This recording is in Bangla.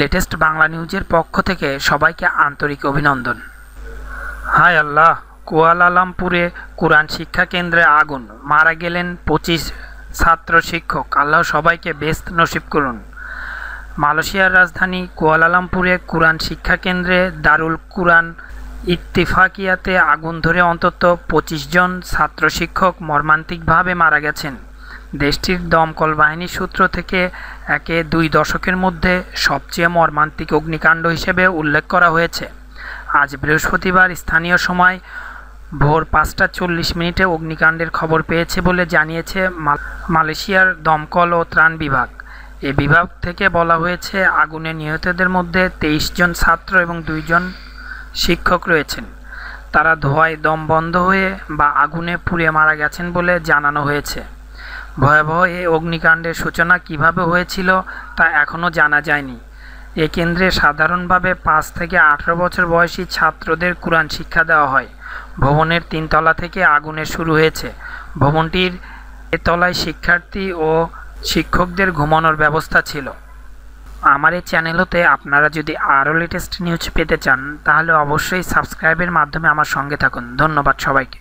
লেটেস্ট বাংলা নিউজের পক্ষ থেকে সবাইকে আন্তরিক অভিনন্দন হায় আল্লাহ কুয়ালালামপুরে কোরআন শিক্ষা কেন্দ্রে আগুন মারা গেলেন পঁচিশ ছাত্র শিক্ষক আল্লাহ সবাইকে বেস্ট নসিব করুন মালয়েশিয়ার রাজধানী কুয়ালালামপুরে কোরআন শিক্ষা কেন্দ্রে দারুল কোরআন ইত্তিফাকিয়াতে আগুন ধরে অন্তত পঁচিশ জন ছাত্র শিক্ষক মর্মান্তিকভাবে মারা গেছেন দেশটির দমকল বাহিনীর সূত্র থেকে একে দুই দশকের মধ্যে সবচেয়ে মর্মান্তিক অগ্নিকাণ্ড হিসেবে উল্লেখ করা হয়েছে আজ বৃহস্পতিবার স্থানীয় সময় ভোর পাঁচটা চল্লিশ মিনিটে অগ্নিকাণ্ডের খবর পেয়েছে বলে জানিয়েছে মালয়েশিয়ার দমকল ও ত্রাণ বিভাগ এ বিভাগ থেকে বলা হয়েছে আগুনে নিহতদের মধ্যে তেইশ জন ছাত্র এবং দুইজন শিক্ষক রয়েছেন তারা ধোয়ায় দম বন্ধ হয়ে বা আগুনে পুড়ে মারা গেছেন বলে জানানো হয়েছে ভয়াবহ এই অগ্নিকাণ্ডের সূচনা কিভাবে হয়েছিল তা এখনও জানা যায়নি এ কেন্দ্রে সাধারণভাবে পাঁচ থেকে আঠারো বছর বয়সী ছাত্রদের কোরআন শিক্ষা দেওয়া হয় ভবনের তিনতলা থেকে আগুনের শুরু হয়েছে ভবনটির এতলায় শিক্ষার্থী ও শিক্ষকদের ঘুমানোর ব্যবস্থা ছিল আমার এই চ্যানেল হতে আপনারা যদি আরও লেটেস্ট নিউজ পেতে চান তাহলে অবশ্যই সাবস্ক্রাইবের মাধ্যমে আমার সঙ্গে থাকুন ধন্যবাদ সবাইকে